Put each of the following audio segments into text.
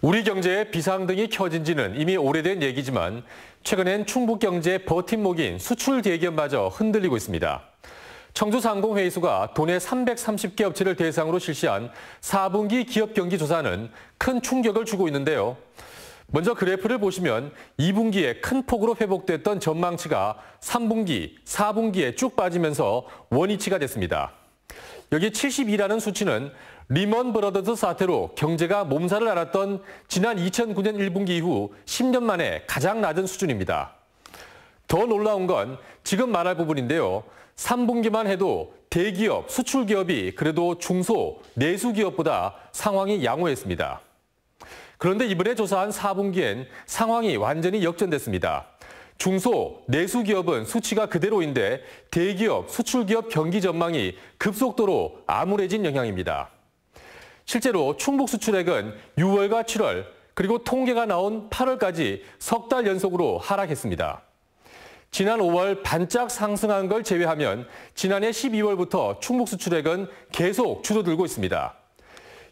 우리 경제의 비상등이 켜진 지는 이미 오래된 얘기지만 최근엔 충북 경제의 버팀목인 수출 대기업마저 흔들리고 있습니다. 청주 상공회의소가 도내 330개 업체를 대상으로 실시한 4분기 기업 경기 조사는 큰 충격을 주고 있는데요. 먼저 그래프를 보시면 2분기에 큰 폭으로 회복됐던 전망치가 3분기, 4분기에 쭉 빠지면서 원위치가 됐습니다. 여기 72라는 수치는 리먼 브러더스 사태로 경제가 몸살을 앓았던 지난 2009년 1분기 이후 10년 만에 가장 낮은 수준입니다. 더 놀라운 건 지금 말할 부분인데요. 3분기만 해도 대기업, 수출기업이 그래도 중소, 내수기업보다 상황이 양호했습니다. 그런데 이번에 조사한 4분기엔 상황이 완전히 역전됐습니다. 중소, 내수기업은 수치가 그대로인데 대기업, 수출기업 경기 전망이 급속도로 암울해진 영향입니다. 실제로 충북 수출액은 6월과 7월 그리고 통계가 나온 8월까지 석 달 연속으로 하락했습니다. 지난 5월 반짝 상승한 걸 제외하면 지난해 12월부터 충북 수출액은 계속 줄어들고 있습니다.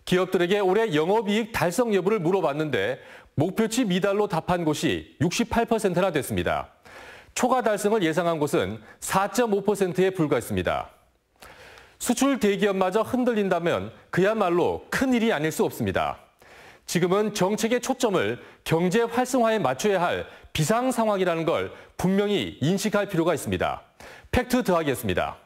기업들에게 올해 영업이익 달성 여부를 물어봤는데 목표치 미달로 답한 곳이 68%나 됐습니다. 초과 달성을 예상한 곳은 4.5%에 불과했습니다. 수출 대기업마저 흔들린다면 그야말로 큰일이 아닐 수 없습니다. 지금은 정책의 초점을 경제 활성화에 맞춰야 할 비상 상황이라는 걸 분명히 인식할 필요가 있습니다. 팩트 더하겠습니다